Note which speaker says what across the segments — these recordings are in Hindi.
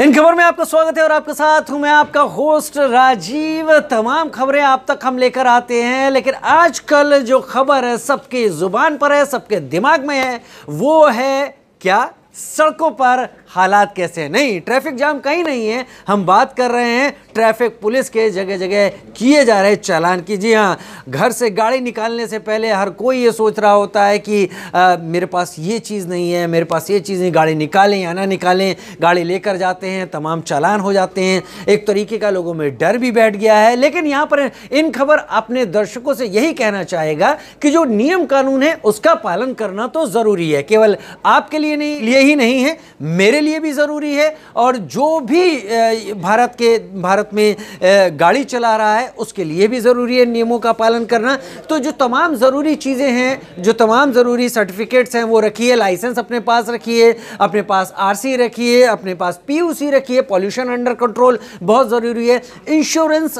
Speaker 1: इन खबर में आपका स्वागत है और आपके साथ हूं मैं आपका होस्ट राजीव तमाम खबरें आप तक हम लेकर आते हैं लेकिन आजकल जो खबर सबके ज़ुबान पर है सबके दिमाग में है वो है क्या सड़कों पर हालात कैसे हैं नहीं ट्रैफिक जाम कहीं नहीं है हम बात कर रहे हैं ट्रैफिक पुलिस के जगह जगह किए जा रहे चालान की जी हाँ घर से गाड़ी निकालने से पहले हर कोई ये सोच रहा होता है कि आ, मेरे पास ये चीज़ नहीं है मेरे पास ये चीज़ नहीं गाड़ी निकालें या ना निकालें गाड़ी लेकर जाते हैं तमाम चालान हो जाते हैं एक तरीके का लोगों में डर भी बैठ गया है लेकिन यहाँ पर इन खबर अपने दर्शकों से यही कहना चाहेगा कि जो नियम कानून है उसका पालन करना तो ज़रूरी है केवल आपके लिए नहीं लिए ही नहीं है मेरे लिए भी ज़रूरी है और जो भी भारत के भारत हालत में गाड़ी चला रहा है उसके लिए भी ज़रूरी है नियमों का पालन करना तो जो तमाम ज़रूरी चीज़ें हैं जो तमाम ज़रूरी सर्टिफिकेट्स हैं वो रखिए लाइसेंस अपने पास रखिए अपने पास आर रखिए अपने पास पी रखिए पॉल्यूशन अंडर कंट्रोल बहुत ज़रूरी है इंश्योरेंस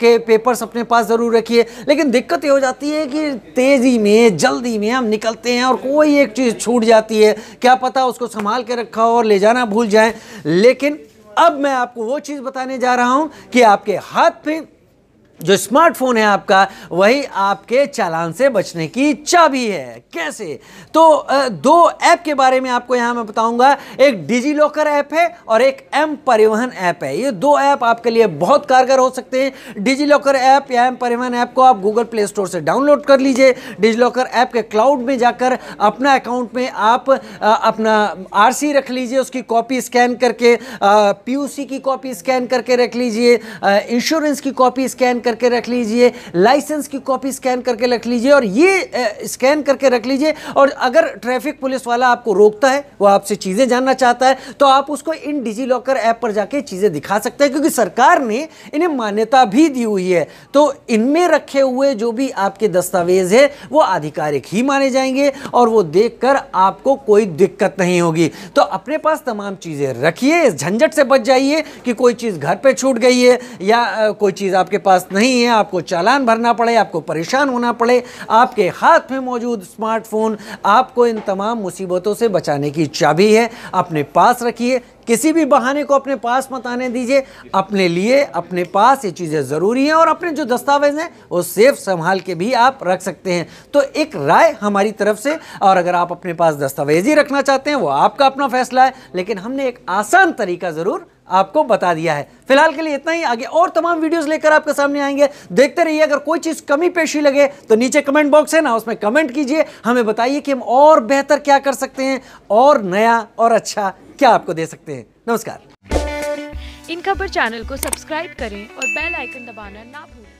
Speaker 1: के पेपर्स अपने पास ज़रूर रखिए लेकिन दिक्कत ये हो जाती है कि तेज़ी में जल्दी में हम निकलते हैं और कोई एक चीज़ छूट जाती है क्या पता उसको संभाल के रखा हो और ले जाना भूल जाएं लेकिन अब मैं आपको वो चीज़ बताने जा रहा हूं कि आपके हाथ पे जो स्मार्टफोन है आपका वही आपके चालान से बचने की चाबी है कैसे तो दो ऐप के बारे में आपको यहां मैं बताऊंगा एक डिजी लॉकर ऐप है और एक एम परिवहन ऐप है ये दो ऐप आपके लिए बहुत कारगर हो सकते हैं डिजी लॉकर ऐप या एम परिवहन ऐप को आप गूगल प्ले स्टोर से डाउनलोड कर लीजिए डिजी लॉकर ऐप के क्लाउड में जाकर अपना अकाउंट में आप अपना आर रख लीजिए उसकी कॉपी स्कैन करके पी की कॉपी स्कैन करके रख लीजिए इंश्योरेंस की कॉपी स्कैन कर करके रख लीजिए लाइसेंस की कॉपी स्कैन करके रख लीजिए और ये स्कैन करके रख लीजिए और अगर ट्रैफिक पुलिस वाला आपको रोकता है वो आपसे चीज़ें जानना चाहता है तो आप उसको इन डिजी लॉकर ऐप पर जाके चीज़ें दिखा सकते हैं क्योंकि सरकार ने इन्हें मान्यता भी दी हुई है तो इनमें रखे हुए जो भी आपके दस्तावेज़ है वो आधिकारिक ही माने जाएंगे और वो देख आपको कोई दिक्कत नहीं होगी तो अपने पास तमाम चीज़ें रखिए इस झंझट से बच जाइए कि कोई चीज़ घर पर छूट गई है या कोई चीज़ आपके पास नहीं है आपको चालान भरना पड़े आपको परेशान होना पड़े आपके हाथ में मौजूद स्मार्टफोन आपको इन तमाम मुसीबतों से बचाने की चाबी है अपने पास रखिए किसी भी बहाने को अपने पास मत आने दीजिए अपने लिए अपने पास ये चीज़ें ज़रूरी हैं और अपने जो दस्तावेज़ हैं वो सेफ संभाल के भी आप रख सकते हैं तो एक राय हमारी तरफ से और अगर आप अपने पास दस्तावेज ही रखना चाहते हैं वो आपका अपना फैसला है लेकिन हमने एक आसान तरीका ज़रूर आपको बता दिया है फिलहाल के लिए इतना ही आगे और तमाम वीडियोस लेकर आपके सामने आएंगे देखते रहिए अगर कोई चीज़ कमी पेशी लगे तो नीचे कमेंट बॉक्स है ना उसमें कमेंट कीजिए हमें बताइए कि हम और बेहतर क्या कर सकते हैं और नया और अच्छा क्या आपको दे सकते हैं नमस्कार इन खबर चैनल को सब्सक्राइब करें और बेल आइकन दबाना ना भूलें